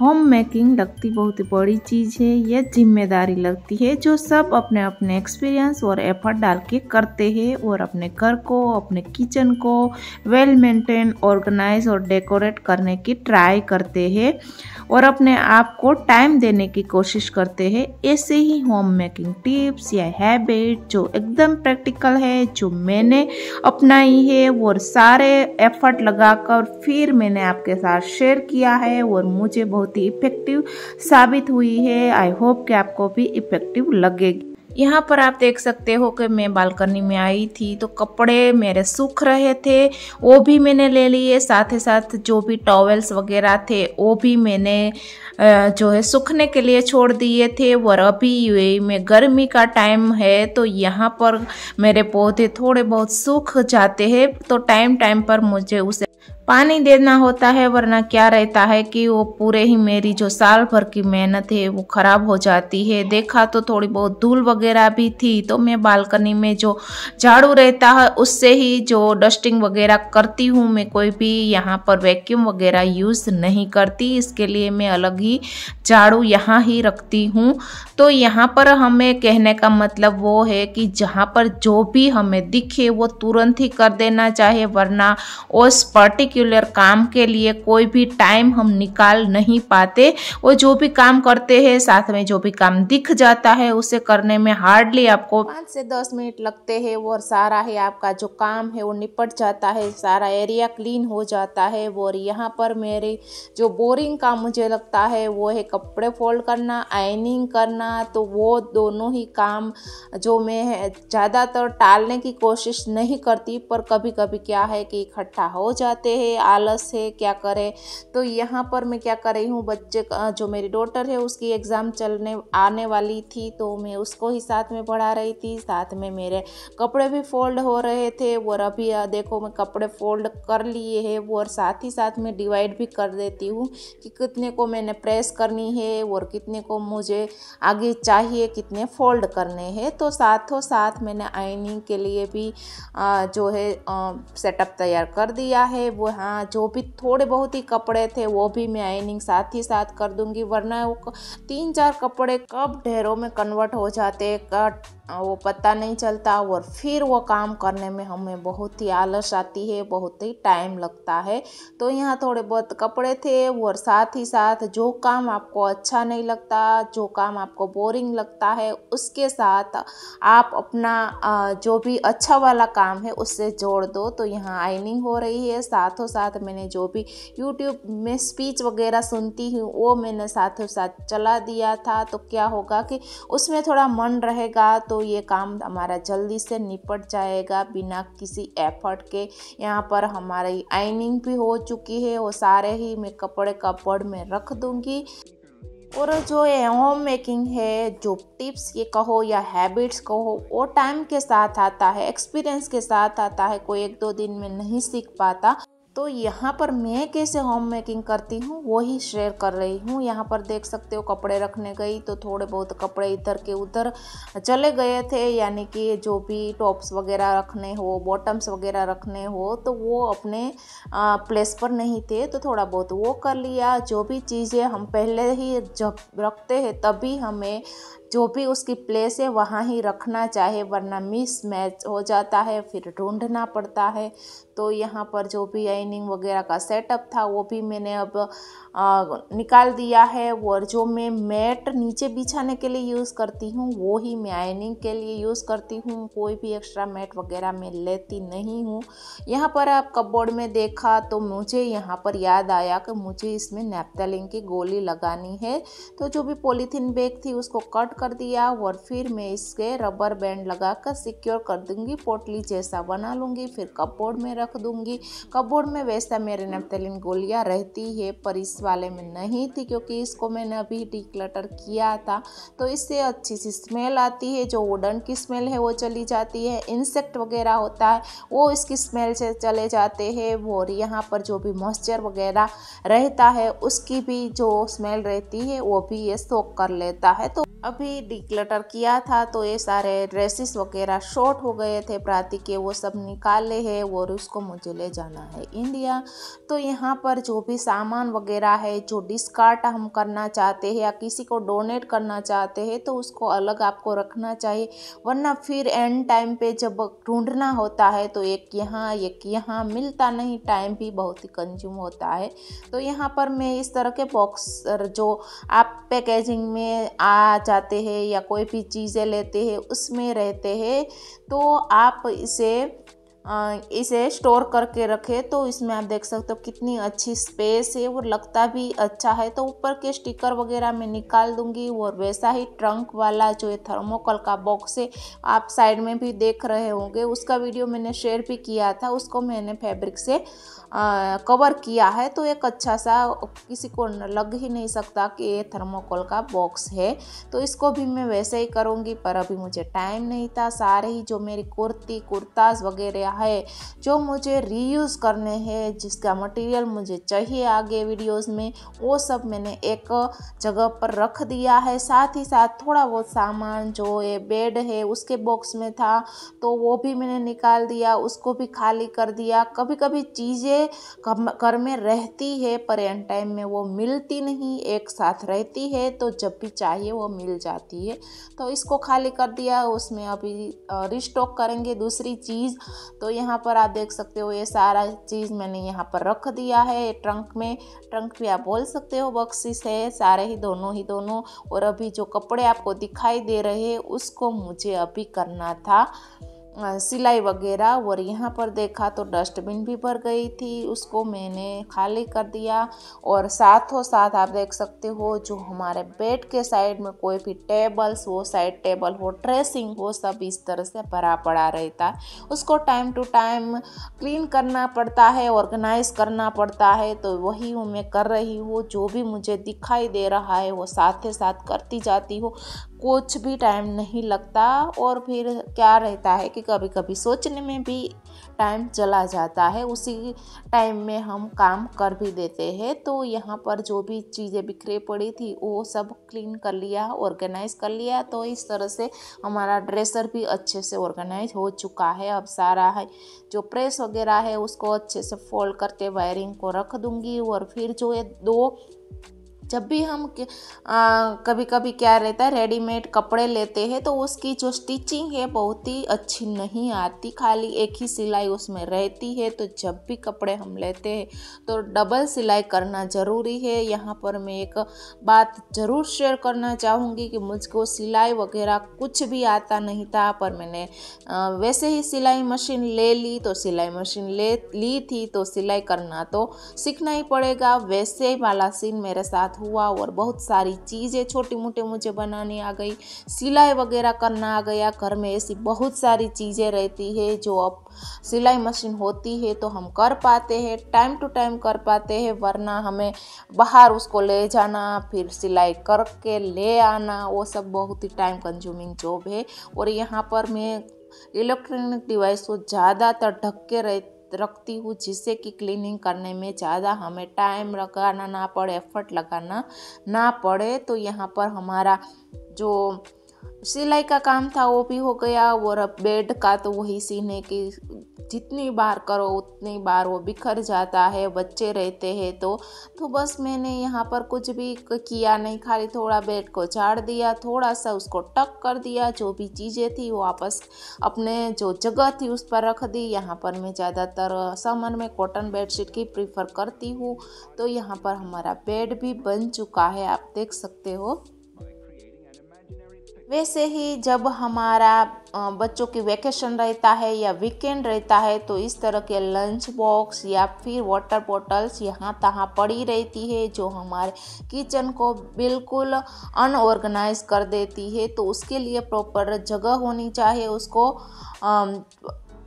home making लगती बहुत बड़ी चीज़ है यह जिम्मेदारी लगती है जो सब अपने अपने एक्सपीरियंस और एफर्ट डाल के करते हैं और अपने घर को अपने किचन को वेल मेंटेन ऑर्गेनाइज और डेकोरेट करने की ट्राई करते हैं और अपने आप को टाइम देने की कोशिश करते हैं ऐसे ही होम मेकिंग टिप्स या हैबिट जो एकदम प्रैक्टिकल है जो मैंने अपनाई है और सारे एफर्ट लगाकर फिर मैंने आपके साथ शेयर किया है और मुझे बहुत बहुत ही इफेक्टिव साबित हुई है आई होप कि आपको भी इफेक्टिव लगेगी यहाँ पर आप देख सकते हो कि मैं बालकनी में आई थी तो कपड़े मेरे सूख रहे थे वो भी मैंने ले लिए साथ ही साथ जो भी टॉवेल्स वगैरह थे वो भी मैंने जो है सूखने के लिए छोड़ दिए थे और अभी यूएई में गर्मी का टाइम है तो यहाँ पर मेरे पौधे थोड़े बहुत सूख जाते हैं तो टाइम टाइम पर मुझे उसे पानी देना होता है वरना क्या रहता है कि वो पूरे ही मेरी जो साल भर की मेहनत है वो ख़राब हो जाती है देखा तो थोड़ी बहुत धूल वगैरह भी थी तो मैं बालकनी में जो झाड़ू रहता है उससे ही जो डस्टिंग वगैरह करती हूँ मैं कोई भी यहाँ पर वैक्यूम वगैरह यूज़ नहीं करती इसके लिए मैं अलग ही झाड़ू यहाँ ही रखती हूँ तो यहाँ पर हमें कहने का मतलब वो है कि जहाँ पर जो भी हमें दिखे वो तुरंत ही कर देना चाहिए वरना वो स्पर्टिक पर्टिकुलर काम के लिए कोई भी टाइम हम निकाल नहीं पाते वो जो भी काम करते हैं साथ में जो भी काम दिख जाता है उसे करने में हार्डली आपको पाँच से दस मिनट लगते हैं वो सारा है आपका जो काम है वो निपट जाता है सारा एरिया क्लीन हो जाता है और यहाँ पर मेरे जो बोरिंग काम मुझे लगता है वो है कपड़े फोल्ड करना आयनिंग करना तो वो दोनों ही काम जो मैं ज़्यादातर टालने की कोशिश नहीं करती पर कभी कभी क्या है कि इकट्ठा हो जाते हैं है आलस है क्या करे तो यहाँ पर मैं क्या कर रही हूँ बच्चे का जो मेरी डॉटर है उसकी एग्ज़ाम चलने आने वाली थी तो मैं उसको ही साथ में पढ़ा रही थी साथ में मेरे कपड़े भी फोल्ड हो रहे थे और अभी देखो मैं कपड़े फोल्ड कर लिए है और साथ ही साथ मैं डिवाइड भी कर देती हूँ कि कितने को मैंने प्रेस करनी है और कितने को मुझे आगे चाहिए कितने फोल्ड करने हैं तो साथों साथ मैंने आइनिंग के लिए भी जो है सेटअप तैयार कर दिया है वो हाँ जो भी थोड़े बहुत ही कपड़े थे वो भी मैं आइनिंग साथ ही साथ कर दूंगी वरना वो तीन चार कपड़े कब ढेरों में कन्वर्ट हो जाते कट हाँ, वो पता नहीं चलता और फिर वो काम करने में हमें बहुत ही आलस आती है बहुत ही टाइम लगता है तो यहाँ थोड़े बहुत कपड़े थे और साथ ही साथ जो काम आपको अच्छा नहीं लगता जो काम आपको बोरिंग लगता है उसके साथ आप अपना जो भी अच्छा वाला काम है उससे जोड़ दो तो यहाँ आइनिंग हो रही है साथों साथ मैंने जो भी यूट्यूब में स्पीच वगैरह सुनती हूँ वो मैंने साथों साथ चला दिया था तो क्या होगा कि उसमें थोड़ा मन रहेगा तो तो ये काम हमारा जल्दी से निपट जाएगा बिना किसी एफर्ट के यहाँ पर हमारी आइनिंग भी हो चुकी है वो सारे ही मैं कपड़े कपड़ में रख दूँगी और जो ये होम मेकिंग है जो टिप्स ये कहो या हैबिट्स कहो वो टाइम के साथ आता है एक्सपीरियंस के साथ आता है कोई एक दो दिन में नहीं सीख पाता तो यहाँ पर मैं कैसे होम मेकिंग करती हूँ वही शेयर कर रही हूँ यहाँ पर देख सकते हो कपड़े रखने गई तो थोड़े बहुत कपड़े इधर के उधर चले गए थे यानी कि जो भी टॉप्स वगैरह रखने हो बॉटम्स वगैरह रखने हो तो वो अपने प्लेस पर नहीं थे तो थोड़ा बहुत वो कर लिया जो भी चीज़ें हम पहले ही जब रखते हैं तभी हमें जो भी उसकी प्लेस है वहाँ ही रखना चाहे वरना मिस मैच हो जाता है फिर ढूंढना पड़ता है तो यहाँ पर जो भी आइनिंग वगैरह का सेटअप था वो भी मैंने अब निकाल दिया है और जो मैं मैट नीचे बिछाने के लिए यूज़ करती हूँ वो ही मैं आयनिंग के लिए यूज़ करती हूँ कोई भी एक्स्ट्रा मैट वगैरह मैं लेती नहीं हूँ यहाँ पर आप कपबोर्ड में देखा तो मुझे यहाँ पर याद आया कि मुझे इसमें नेपथलिन की गोली लगानी है तो जो भी पॉलीथीन बैग थी उसको कट कर दिया और फिर मैं इसके रबर बैंड लगा कर सिक्योर कर दूँगी पोटली जैसा बना लूँगी फिर कपबोर्ड में रख दूँगी कपबोर्ड में वैसा मेरे नेपथलिन गोलियाँ रहती है पर इस वाले में नहीं थी क्योंकि इसको मैंने अभी डिक्लटर किया था तो इससे अच्छी सी स्मेल आती है जो वुडन की स्मेल है वो चली जाती है इंसेक्ट वगैरह होता है वो इसकी स्मेल से चले जाते हैं और यहाँ पर जो भी मॉइस्चर वगैरह रहता है उसकी भी जो स्मेल रहती है वो भी ये सोख कर लेता है तो अभी डिक्लटर किया था तो ये सारे ड्रेसेस वगैरह शॉर्ट हो गए थे प्राति के वो सब निकाले हैं और उसको मुझे ले जाना है इंडिया तो यहाँ पर जो भी सामान वगैरह है जो डिस्कार्ट हम करना चाहते हैं या किसी को डोनेट करना चाहते हैं तो उसको अलग आपको रखना चाहिए वरना फिर एंड टाइम पे जब ढूंढना होता है तो एक यहाँ एक यहाँ मिलता नहीं टाइम भी बहुत ही कंज्यूम होता है तो यहाँ पर मैं इस तरह के बॉक्स जो आप पैकेजिंग में आ जा जाते हैं या कोई भी चीज़ें लेते हैं उसमें रहते हैं तो आप इसे इसे स्टोर करके रखें तो इसमें आप देख सकते हो कितनी अच्छी स्पेस है और लगता भी अच्छा है तो ऊपर के स्टिकर वगैरह मैं निकाल दूंगी और वैसा ही ट्रंक वाला जो है थर्मोकोल का बॉक्स है आप साइड में भी देख रहे होंगे उसका वीडियो मैंने शेयर भी किया था उसको मैंने फैब्रिक से आ, कवर किया है तो एक अच्छा सा किसी को लग ही नहीं सकता कि ये थर्मोकोल का बॉक्स है तो इसको भी मैं वैसे ही करूँगी पर अभी मुझे टाइम नहीं था सारे ही जो मेरी कुर्ती कुर्ताज वगैरह है जो मुझे रीयूज़ करने हैं जिसका मटेरियल मुझे चाहिए आगे वीडियोस में वो सब मैंने एक जगह पर रख दिया है साथ ही साथ थोड़ा बहुत सामान जो ये बेड है उसके बॉक्स में था तो वो भी मैंने निकाल दिया उसको भी खाली कर दिया कभी कभी चीज़ें घर में रहती है पर एन टाइम में वो मिलती नहीं एक साथ रहती है तो जब भी चाहिए वो मिल जाती है तो इसको खाली कर दिया उसमें अभी रिस्टॉक करेंगे दूसरी चीज़ तो तो यहाँ पर आप देख सकते हो ये सारा चीज़ मैंने यहाँ पर रख दिया है ट्रंक में ट्रंक भी आप बोल सकते हो बक्सिस है सारे ही दोनों ही दोनों और अभी जो कपड़े आपको दिखाई दे रहे उसको मुझे अभी करना था सिलाई वगैरह और यहाँ पर देखा तो डस्टबिन भी भर गई थी उसको मैंने खाली कर दिया और साथ हो साथ आप देख सकते हो जो हमारे बेड के साइड में कोई भी टेबल्स हो साइड टेबल हो ड्रेसिंग हो सब इस तरह से भरा पड़ा रहता है उसको टाइम टू टाइम क्लीन करना पड़ता है ऑर्गेनाइज करना पड़ता है तो वही मैं कर रही हूँ जो भी मुझे दिखाई दे रहा है वो साथ ही साथ करती जाती हूँ कुछ भी टाइम नहीं लगता और फिर क्या रहता है कि कभी कभी सोचने में भी टाइम चला जाता है उसी टाइम में हम काम कर भी देते हैं तो यहाँ पर जो भी चीज़ें बिखरे पड़ी थी वो सब क्लीन कर लिया ऑर्गेनाइज कर लिया तो इस तरह से हमारा ड्रेसर भी अच्छे से ऑर्गेनाइज हो चुका है अब सारा है जो प्रेस वगैरह है उसको अच्छे से फोल्ड करके वायरिंग को रख दूँगी और फिर जो ये दो जब भी हम आ, कभी कभी क्या रहता है रेडीमेड कपड़े लेते हैं तो उसकी जो स्टिचिंग है बहुत ही अच्छी नहीं आती खाली एक ही सिलाई उसमें रहती है तो जब भी कपड़े हम लेते हैं तो डबल सिलाई करना ज़रूरी है यहाँ पर मैं एक बात ज़रूर शेयर करना चाहूँगी कि मुझको सिलाई वगैरह कुछ भी आता नहीं था पर मैंने आ, वैसे ही सिलाई मशीन ले ली तो सिलाई मशीन ले ली थी तो सिलाई करना तो सीखना ही पड़ेगा वैसे वाला सीन मेरे साथ साथ हुआ और बहुत सारी चीज़ें छोटी मोटे मुझे बनानी आ गई सिलाई वगैरह करना आ गया घर में ऐसी बहुत सारी चीज़ें रहती है जो अब सिलाई मशीन होती है तो हम कर पाते हैं टाइम टू टाइम कर पाते हैं वरना हमें बाहर उसको ले जाना फिर सिलाई करके ले आना वो सब बहुत ही टाइम कंज्यूमिंग जॉब है और यहाँ पर मैं इलेक्ट्रॉनिक डिवाइस को ज़्यादातर ढक के रहती रखती हूँ जिससे कि क्लीनिंग करने में ज़्यादा हमें टाइम लगाना ना पड़े एफर्ट लगाना ना पड़े तो यहाँ पर हमारा जो सिलाई का काम था वो भी हो गया और बेड का तो वही सीने की जितनी बार करो उतनी बार वो बिखर जाता है बच्चे रहते हैं तो तो बस मैंने यहाँ पर कुछ भी किया नहीं खाली थोड़ा बेड को झाड़ दिया थोड़ा सा उसको टक कर दिया जो भी चीज़ें थी वो आपस अपने जो जगह थी उस पर रख दी यहाँ पर मैं ज़्यादातर समर में कॉटन बेडशीट की प्रीफर करती हूँ तो यहाँ पर हमारा बेड भी बन चुका है आप देख सकते हो वैसे ही जब हमारा बच्चों की वैकेशन रहता है या वीकेंड रहता है तो इस तरह के लंच बॉक्स या फिर वाटर बॉटल्स यहाँ तहाँ पड़ी रहती है जो हमारे किचन को बिल्कुल अनऑर्गेनाइज कर देती है तो उसके लिए प्रॉपर जगह होनी चाहिए उसको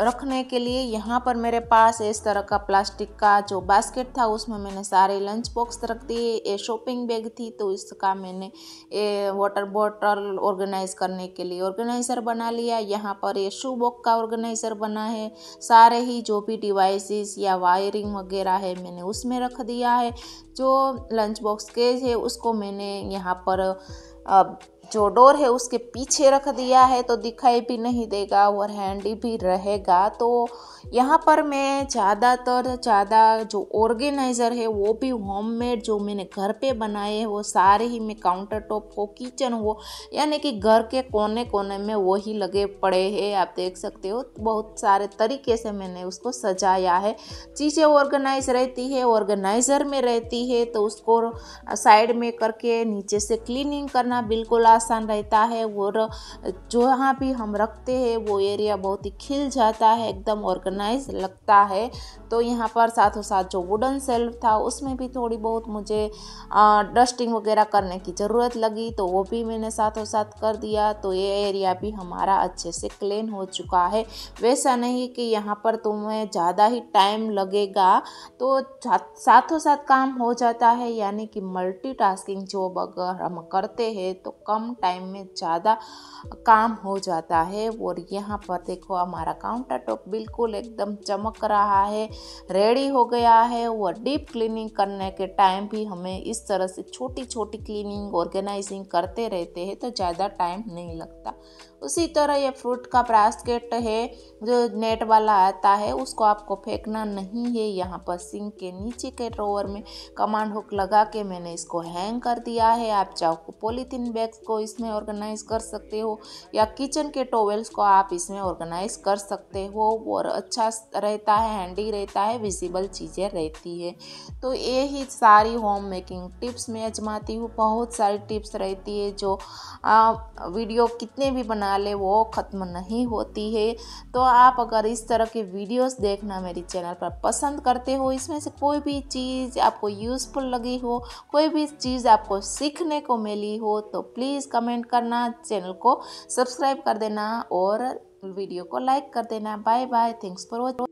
रखने के लिए यहाँ पर मेरे पास इस तरह का प्लास्टिक का जो बास्केट था उसमें मैंने सारे लंच बॉक्स रख दिए ये शॉपिंग बैग थी तो इसका मैंने ये वाटर बॉटल ऑर्गेनाइज करने के लिए ऑर्गेनाइज़र बना लिया यहाँ पर ये शू बॉक्स का ऑर्गेनाइज़र बना है सारे ही जो भी डिवाइसेस या वायरिंग वगैरह है मैंने उसमें रख दिया है जो लंच बॉक्स केज है उसको मैंने यहाँ पर जो डोर है उसके पीछे रख दिया है तो दिखाई भी नहीं देगा और हैंडी भी रहेगा तो यहाँ पर मैं ज़्यादातर ज़्यादा जो ऑर्गेनाइज़र है वो भी होममेड जो मैंने घर पे बनाए हैं वो सारे ही मैं काउंटर टॉप हो किचन हो यानी कि घर के कोने कोने में वो ही लगे पड़े हैं आप देख सकते हो बहुत सारे तरीके से मैंने उसको सजाया है चीज़ें ऑर्गेनाइज रहती है ऑर्गेनाइज़र में रहती है तो उसको साइड में करके नीचे से क्लीनिंग करना बिल्कुल आसान रहता है और यहाँ भी हम रखते हैं वो एरिया बहुत ही खिल जाता है एकदम ऑर्गेनाइज लगता है तो यहाँ पर साथों साथ जो वुडन सेल्फ था उसमें भी थोड़ी बहुत मुझे डस्टिंग वगैरह करने की ज़रूरत लगी तो वो भी मैंने साथों साथ कर दिया तो ये एरिया भी हमारा अच्छे से क्लीन हो चुका है वैसा नहीं कि यहाँ पर तुम्हें ज़्यादा ही टाइम लगेगा तो साथों साथ काम हो जाता है यानी कि मल्टी जॉब अगर हम करते हैं तो कम टाइम में ज़्यादा काम हो जाता है और यहाँ पर देखो हमारा काउंटर टॉप बिल्कुल एकदम चमक रहा है रेडी हो गया है और डीप क्लीनिंग करने के टाइम भी हमें इस तरह से छोटी छोटी क्लीनिंग ऑर्गेनाइजिंग करते रहते हैं तो ज़्यादा टाइम नहीं लगता उसी तरह ये फ्रूट का ब्रास्केट है जो नेट वाला आता है उसको आपको फेंकना नहीं है यहाँ पर सिंक के नीचे के ड्रोवर में कमांड हुक लगा के मैंने इसको हैंग कर दिया है आप चाहो पॉलीथीन बैग्स को इसमें ऑर्गेनाइज कर सकते हो या किचन के टोवेल्स को आप इसमें ऑर्गेनाइज कर सकते हो और अच्छा रहता है हैंडी रहता है विजिबल चीज़ें रहती है तो ही सारी होम मेकिंग टिप्स मैं अजमाती हूँ बहुत सारी टिप्स रहती है जो आ, वीडियो कितने भी बना बना ले वो ख़त्म नहीं होती है तो आप अगर इस तरह की वीडियोस देखना मेरी चैनल पर पसंद करते हो इसमें से कोई भी चीज़ आपको यूज़फुल लगी हो कोई भी चीज़ आपको सीखने को मिली हो तो प्लीज़ कमेंट करना चैनल को सब्सक्राइब कर देना और वीडियो को लाइक कर देना bye bye thanks for watching